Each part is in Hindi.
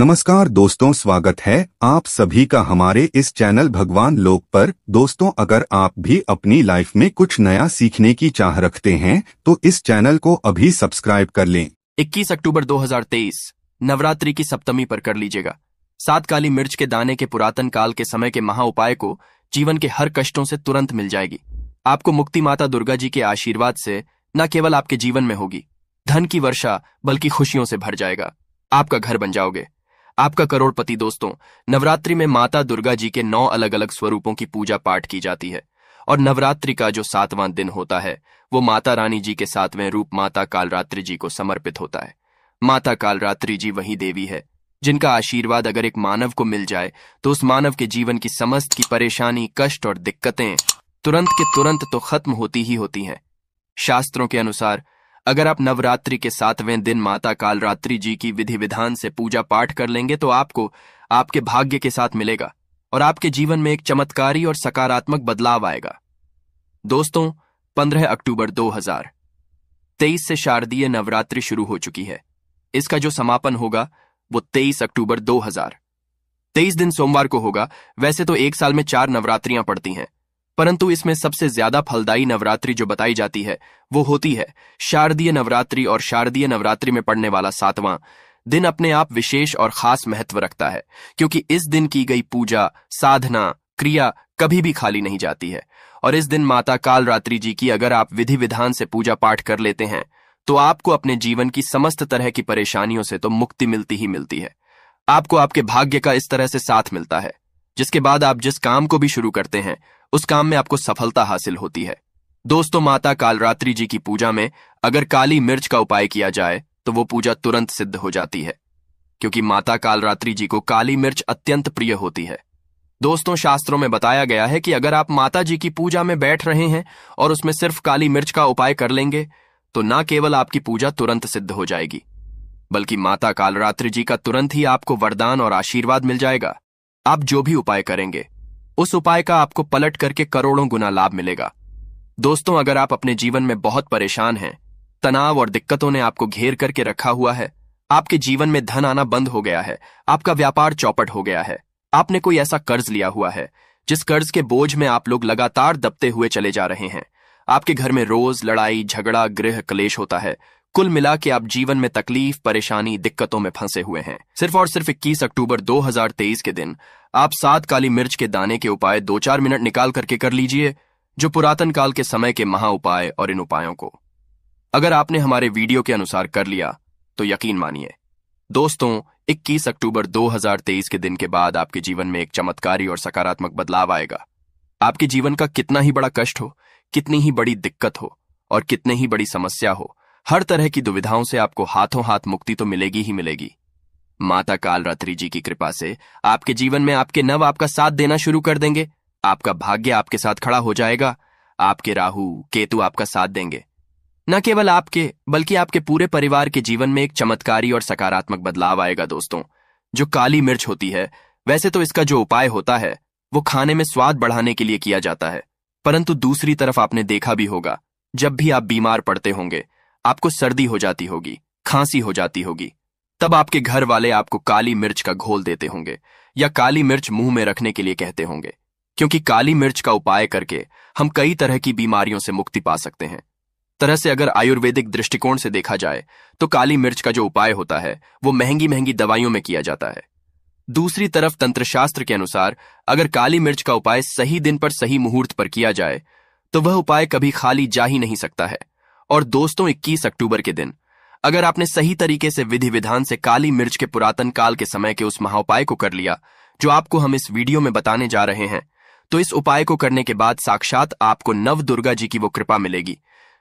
नमस्कार दोस्तों स्वागत है आप सभी का हमारे इस चैनल भगवान लोक पर दोस्तों अगर आप भी अपनी लाइफ में कुछ नया सीखने की चाह रखते हैं तो इस चैनल को अभी सब्सक्राइब कर लें 21 अक्टूबर 2023 नवरात्रि की सप्तमी पर कर लीजिएगा सात काली मिर्च के दाने के पुरातन काल के समय के महा उपाय को जीवन के हर कष्टों से तुरंत मिल जाएगी आपको मुक्ति माता दुर्गा जी के आशीर्वाद से न केवल आपके जीवन में होगी धन की वर्षा बल्कि खुशियों से भर जाएगा आपका घर बन जाओगे आपका करोड़पति दोस्तों नवरात्रि में माता दुर्गा जी के नौ अलग अलग स्वरूपों की पूजा पाठ की जाती है और नवरात्रि का जो सातवां दिन होता है वो माता रानी जी के सातवें रूप माता कालरात्रि जी को समर्पित होता है माता कालरात्रि जी वही देवी है जिनका आशीर्वाद अगर एक मानव को मिल जाए तो उस मानव के जीवन की समस्त की परेशानी कष्ट और दिक्कतें तुरंत के तुरंत तो खत्म होती ही होती हैं शास्त्रों के अनुसार अगर आप नवरात्रि के सातवें दिन माता कालरात्रि जी की विधि विधान से पूजा पाठ कर लेंगे तो आपको आपके भाग्य के साथ मिलेगा और आपके जीवन में एक चमत्कारी और सकारात्मक बदलाव आएगा दोस्तों 15 अक्टूबर 2023 से शारदीय नवरात्रि शुरू हो चुकी है इसका जो समापन होगा वो 23 अक्टूबर 2023 दिन सोमवार को होगा वैसे तो एक साल में चार नवरात्रियां पड़ती हैं परंतु इसमें सबसे ज्यादा फलदायी नवरात्रि जो बताई जाती है वो होती है शारदीय नवरात्रि और शारदीय नवरात्रि में पड़ने वाला सातवां दिन अपने आप विशेष और खास महत्व रखता है क्योंकि इस दिन की गई पूजा साधना क्रिया कभी भी खाली नहीं जाती है और इस दिन माता कालरात्रि जी की अगर आप विधि विधान से पूजा पाठ कर लेते हैं तो आपको अपने जीवन की समस्त तरह की परेशानियों से तो मुक्ति मिलती ही मिलती है आपको आपके भाग्य का इस तरह से साथ मिलता है जिसके बाद आप जिस काम को भी शुरू करते हैं उस काम में आपको सफलता हासिल होती है दोस्तों माता कालरात्रि जी की पूजा में अगर काली मिर्च का उपाय किया जाए तो वो पूजा तुरंत सिद्ध हो जाती है क्योंकि माता कालरात्रि जी को काली मिर्च अत्यंत प्रिय होती है दोस्तों शास्त्रों में बताया गया है कि अगर आप माता जी की पूजा में बैठ रहे हैं और उसमें सिर्फ काली मिर्च का उपाय कर लेंगे तो न केवल आपकी पूजा तुरंत सिद्ध हो जाएगी बल्कि माता कालरात्रि जी का तुरंत ही आपको वरदान और आशीर्वाद मिल जाएगा आप जो भी उपाय करेंगे उस उपाय का आपको पलट करके करोड़ों गुना लाभ मिलेगा दोस्तों अगर आप अपने जीवन में बहुत परेशान हैं तनाव और दिक्कतों ने आपको घेर करके रखा हुआ है आपके जीवन में धन आना बंद हो गया है आपका व्यापार चौपट हो गया है आपने कोई ऐसा कर्ज लिया हुआ है जिस कर्ज के बोझ में आप लोग लगातार दबते हुए चले जा रहे हैं आपके घर में रोज लड़ाई झगड़ा गृह क्लेश होता है कुल मिला के आप जीवन में तकलीफ परेशानी दिक्कतों में फंसे हुए हैं सिर्फ और सिर्फ 21 अक्टूबर 2023 के दिन आप सात काली मिर्च के दाने के उपाय दो चार मिनट निकाल करके कर लीजिए जो पुरातन काल के समय के महा उपाय और इन उपायों को अगर आपने हमारे वीडियो के अनुसार कर लिया तो यकीन मानिए दोस्तों 21 अक्टूबर 2023 के दिन के बाद आपके जीवन में एक चमत्कारी और सकारात्मक बदलाव आएगा आपके जीवन का कितना ही बड़ा कष्ट हो कितनी ही बड़ी दिक्कत हो और कितनी ही बड़ी समस्या हो हर तरह की दुविधाओं से आपको हाथों हाथ मुक्ति तो मिलेगी ही मिलेगी माता कालरात्रि जी की कृपा से आपके जीवन में आपके नव आपका साथ देना शुरू कर देंगे आपका भाग्य आपके साथ खड़ा हो जाएगा आपके राहु केतु आपका साथ देंगे न केवल आपके बल्कि आपके पूरे परिवार के जीवन में एक चमत्कारी और सकारात्मक बदलाव आएगा दोस्तों जो काली मिर्च होती है वैसे तो इसका जो उपाय होता है वो खाने में स्वाद बढ़ाने के लिए किया जाता है परंतु दूसरी तरफ आपने देखा भी होगा जब भी आप बीमार पड़ते होंगे आपको सर्दी हो जाती होगी खांसी हो जाती होगी तब आपके घर वाले आपको काली मिर्च का घोल देते होंगे या काली मिर्च मुंह में रखने के लिए कहते होंगे क्योंकि काली मिर्च का उपाय करके हम कई तरह की बीमारियों से मुक्ति पा सकते हैं तरह से अगर आयुर्वेदिक दृष्टिकोण से देखा जाए तो काली मिर्च का जो उपाय होता है वो महंगी महंगी दवाइयों में किया जाता है दूसरी तरफ तंत्र शास्त्र के अनुसार अगर काली मिर्च का उपाय सही दिन पर सही मुहूर्त पर किया जाए तो वह उपाय कभी खाली जा ही नहीं सकता है और दोस्तों 21 अक्टूबर के दिन अगर आपने सही तरीके से विधि विधान से काली मिर्च के पुरातन काल के समय के उस महाउपाय को कर लिया जो आपको हम इस वीडियो में बताने जा रहे हैं तो इस उपाय को करने के बाद साक्षात आपको नव दुर्गा जी की वो कृपा मिलेगी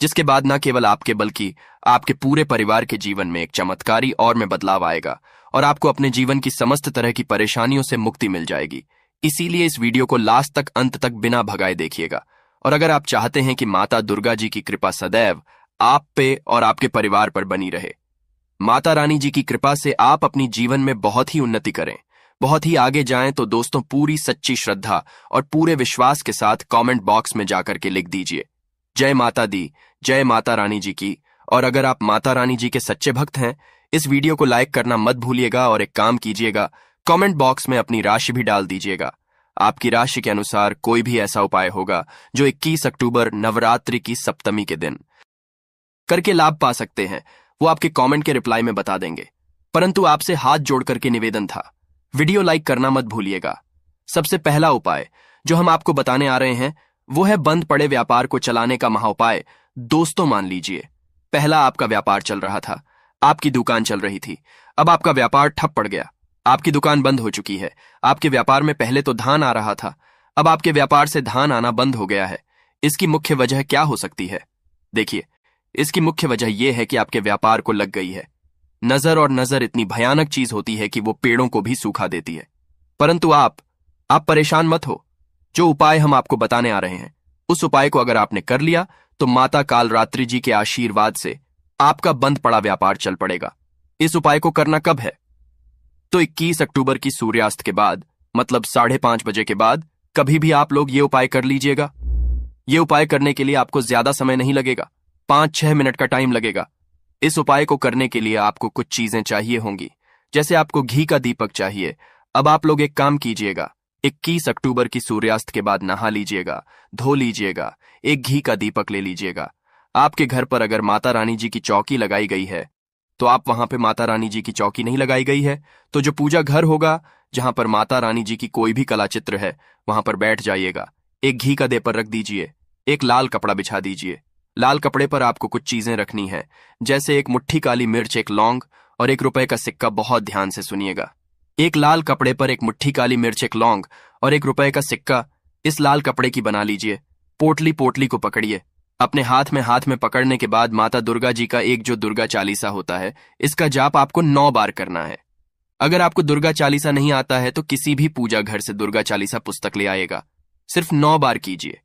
जिसके बाद न केवल आपके बल्कि आपके पूरे परिवार के जीवन में एक चमत्कारी और में बदलाव आएगा और आपको अपने जीवन की समस्त तरह की परेशानियों से मुक्ति मिल जाएगी इसीलिए इस वीडियो को लास्ट तक अंत तक बिना भगाए देखिएगा और अगर आप चाहते हैं कि माता दुर्गा जी की कृपा सदैव आप पे और आपके परिवार पर बनी रहे माता रानी जी की कृपा से आप अपनी जीवन में बहुत ही उन्नति करें बहुत ही आगे जाएं तो दोस्तों पूरी सच्ची श्रद्धा और पूरे विश्वास के साथ कमेंट बॉक्स में जाकर के लिख दीजिए जय माता दी जय माता रानी जी की और अगर आप माता रानी जी के सच्चे भक्त हैं इस वीडियो को लाइक करना मत भूलिएगा और एक काम कीजिएगा कमेंट बॉक्स में अपनी राशि भी डाल दीजिएगा आपकी राशि के अनुसार कोई भी ऐसा उपाय होगा जो 21 अक्टूबर नवरात्रि की सप्तमी के दिन करके लाभ पा सकते हैं वो आपके कमेंट के रिप्लाई में बता देंगे परंतु आपसे हाथ जोड़ करके निवेदन था वीडियो लाइक करना मत भूलिएगा सबसे पहला उपाय जो हम आपको बताने आ रहे हैं वो है बंद पड़े व्यापार को चलाने का महाउपाय दोस्तों मान लीजिए पहला आपका व्यापार चल रहा था आपकी दुकान चल रही थी अब आपका व्यापार ठप पड़ गया आपकी दुकान बंद हो चुकी है आपके व्यापार में पहले तो धान आ रहा था अब आपके व्यापार से धान आना बंद हो गया है इसकी मुख्य वजह क्या हो सकती है देखिए इसकी मुख्य वजह यह है कि आपके व्यापार को लग गई है नजर और नजर इतनी भयानक चीज होती है कि वो पेड़ों को भी सूखा देती है परंतु आप आप परेशान मत हो जो उपाय हम आपको बताने आ रहे हैं उस उपाय को अगर आपने कर लिया तो माता कालरात्रि जी के आशीर्वाद से आपका बंद पड़ा व्यापार चल पड़ेगा इस उपाय को करना कब है तो 21 अक्टूबर की सूर्यास्त के बाद मतलब साढ़े पांच बजे के बाद कभी भी आप लोग ये उपाय कर लीजिएगा ये उपाय करने के लिए आपको ज्यादा समय नहीं लगेगा पांच छह मिनट का टाइम लगेगा इस उपाय को करने के लिए आपको कुछ चीजें चाहिए होंगी जैसे आपको घी का दीपक चाहिए अब आप लोग एक काम कीजिएगा 21 अक्टूबर की सूर्यास्त के बाद नहा लीजिएगा धो लीजिएगा एक घी का दीपक ले लीजिएगा आपके घर पर अगर माता रानी जी की चौकी लगाई गई है तो आप वहां पे माता रानी जी की चौकी नहीं लगाई गई है तो जो पूजा घर होगा जहां पर माता रानी जी की कोई भी कला चित्र है वहां पर बैठ जाइएगा एक घी का देपर रख दीजिए एक लाल कपड़ा बिछा दीजिए लाल कपड़े पर आपको कुछ चीजें रखनी है जैसे एक मुट्ठी काली मिर्च एक लौंग और एक रुपए का सिक्का बहुत ध्यान से सुनिएगा एक लाल कपड़े पर एक मुट्ठी काली मिर्च एक लौंग और एक रुपए का सिक्का इस लाल कपड़े की बना लीजिए पोटली पोटली को पकड़िए अपने हाथ में हाथ में पकड़ने के बाद माता दुर्गा जी का एक जो दुर्गा चालीसा होता है इसका जाप आपको नौ बार करना है अगर आपको दुर्गा चालीसा नहीं आता है तो किसी भी पूजा घर से दुर्गा चालीसा पुस्तक ले आएगा सिर्फ नौ बार कीजिए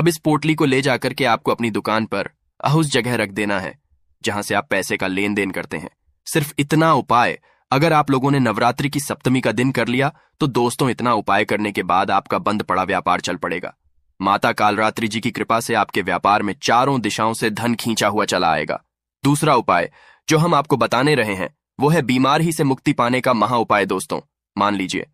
अब इस पोटली को ले जाकर के आपको अपनी दुकान पर अहुस जगह रख देना है जहां से आप पैसे का लेन देन करते हैं सिर्फ इतना उपाय अगर आप लोगों ने नवरात्रि की सप्तमी का दिन कर लिया तो दोस्तों इतना उपाय करने के बाद आपका बंद पड़ा व्यापार चल पड़ेगा माता कालरात्रि जी की कृपा से आपके व्यापार में चारों दिशाओं से धन खींचा हुआ चला आएगा दूसरा उपाय जो हम आपको बताने रहे हैं वो है बीमार ही से मुक्ति पाने का महा उपाय दोस्तों मान लीजिए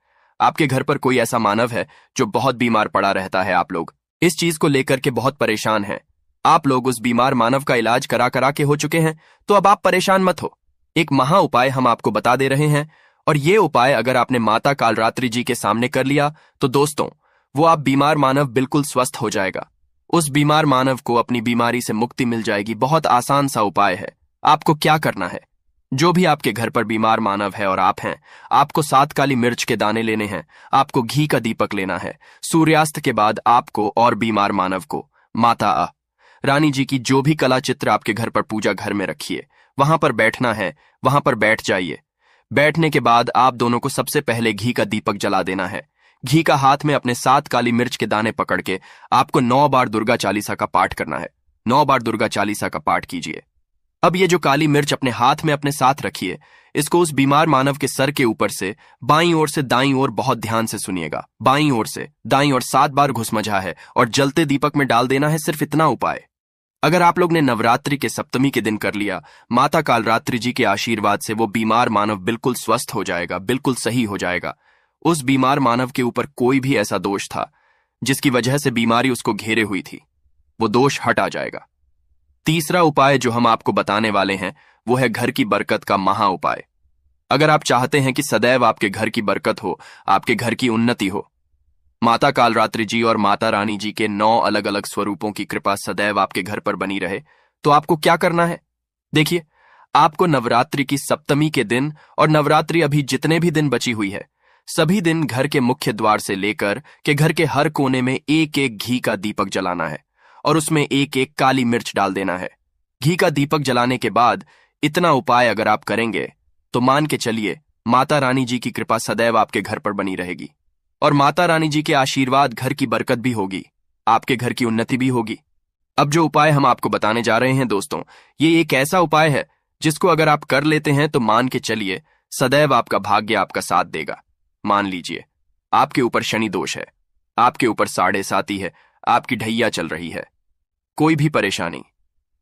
आपके घर पर कोई ऐसा मानव है जो बहुत बीमार पड़ा रहता है आप लोग इस चीज को लेकर के बहुत परेशान हैं आप लोग उस बीमार मानव का इलाज करा करा के हो चुके हैं तो अब आप परेशान मत हो एक महा उपाय हम आपको बता दे रहे हैं और ये उपाय अगर आपने माता कालरात्रि जी के सामने कर लिया तो दोस्तों वो आप बीमार मानव बिल्कुल स्वस्थ हो जाएगा उस बीमार मानव को अपनी बीमारी से मुक्ति मिल जाएगी बहुत आसान सा उपाय है आपको क्या करना है जो भी आपके घर पर बीमार मानव है और आप हैं आपको सात काली मिर्च के दाने लेने हैं आपको घी का दीपक लेना है सूर्यास्त के बाद आपको और बीमार मानव को माता आ रानी जी की जो भी कला चित्र आपके घर पर पूजा घर में रखिए वहां पर बैठना है वहां पर बैठ जाइए बैठने के बाद आप दोनों को सबसे पहले घी का दीपक जला देना है घी का हाथ में अपने सात काली मिर्च के दाने पकड़ के आपको नौ बार दुर्गा चालीसा का पाठ करना है नौ बार दुर्गा चालीसा का पाठ कीजिए अब ये जो काली मिर्च अपने हाथ में अपने साथ रखिए इसको उस बीमार मानव के सर के ऊपर से बाई ओर से दाई ओर बहुत ध्यान से सुनिएगा बाई ओर से दाई ओर सात बार घुसमझा है और जलते दीपक में डाल देना है सिर्फ इतना उपाय अगर आप लोग ने नवरात्रि के सप्तमी के दिन कर लिया माता कालरात्रि जी के आशीर्वाद से वो बीमार मानव बिल्कुल स्वस्थ हो जाएगा बिल्कुल सही हो जाएगा उस बीमार मानव के ऊपर कोई भी ऐसा दोष था जिसकी वजह से बीमारी उसको घेरे हुई थी वो दोष हटा जाएगा तीसरा उपाय जो हम आपको बताने वाले हैं वो है घर की बरकत का महा उपाय अगर आप चाहते हैं कि सदैव आपके घर की बरकत हो आपके घर की उन्नति हो माता कालरात्रि जी और माता रानी जी के नौ अलग अलग स्वरूपों की कृपा सदैव आपके घर पर बनी रहे तो आपको क्या करना है देखिए आपको नवरात्रि की सप्तमी के दिन और नवरात्रि अभी जितने भी दिन बची हुई है सभी दिन घर के मुख्य द्वार से लेकर के घर के हर कोने में एक एक घी का दीपक जलाना है और उसमें एक एक काली मिर्च डाल देना है घी का दीपक जलाने के बाद इतना उपाय अगर आप करेंगे तो मान के चलिए माता रानी जी की कृपा सदैव आपके घर पर बनी रहेगी और माता रानी जी के आशीर्वाद घर की बरकत भी होगी आपके घर की उन्नति भी होगी अब जो उपाय हम आपको बताने जा रहे हैं दोस्तों ये एक ऐसा उपाय है जिसको अगर आप कर लेते हैं तो मान के चलिए सदैव आपका भाग्य आपका साथ देगा मान लीजिए आपके ऊपर शनि दोष है आपके ऊपर साढ़े साथी है आपकी ढैया चल रही है कोई भी परेशानी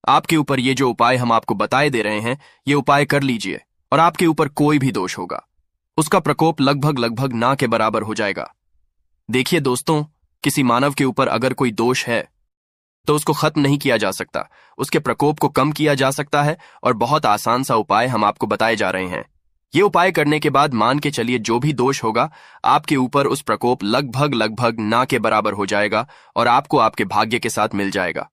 आपके ऊपर ये जो उपाय हम आपको बताए दे रहे हैं ये उपाय कर लीजिए और आपके ऊपर कोई भी दोष होगा उसका प्रकोप लगभग लगभग ना के बराबर हो जाएगा देखिए दोस्तों किसी मानव के ऊपर अगर कोई दोष है तो उसको खत्म नहीं किया जा सकता उसके प्रकोप को कम किया जा सकता है और बहुत आसान सा उपाय हम आपको बताए जा रहे हैं ये उपाय करने के बाद मान के चलिए जो भी दोष होगा आपके ऊपर उस प्रकोप लगभग लगभग ना के बराबर हो जाएगा और आपको आपके भाग्य के साथ मिल जाएगा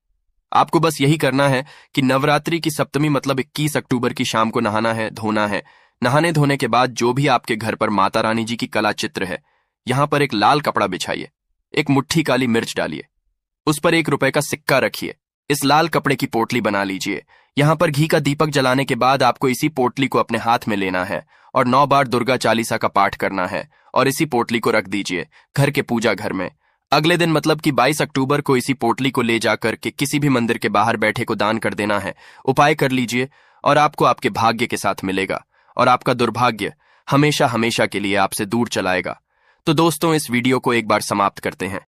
आपको बस यही करना है कि नवरात्रि की सप्तमी मतलब 21 अक्टूबर की शाम को नहाना है धोना है नहाने धोने के बाद जो भी आपके घर पर माता रानी जी की कला चित्र है यहां पर एक लाल कपड़ा बिछाइए एक मुट्ठी काली मिर्च डालिए उस पर एक रुपए का सिक्का रखिए इस लाल कपड़े की पोटली बना लीजिए यहां पर घी का दीपक जलाने के बाद आपको इसी पोटली को अपने हाथ में लेना है और नौ बार दुर्गा चालीसा का पाठ करना है और इसी पोटली को रख दीजिए घर के पूजा घर में अगले दिन मतलब कि 22 अक्टूबर को इसी पोटली को ले जाकर के किसी भी मंदिर के बाहर बैठे को दान कर देना है उपाय कर लीजिए और आपको आपके भाग्य के साथ मिलेगा और आपका दुर्भाग्य हमेशा हमेशा के लिए आपसे दूर चलाएगा तो दोस्तों इस वीडियो को एक बार समाप्त करते हैं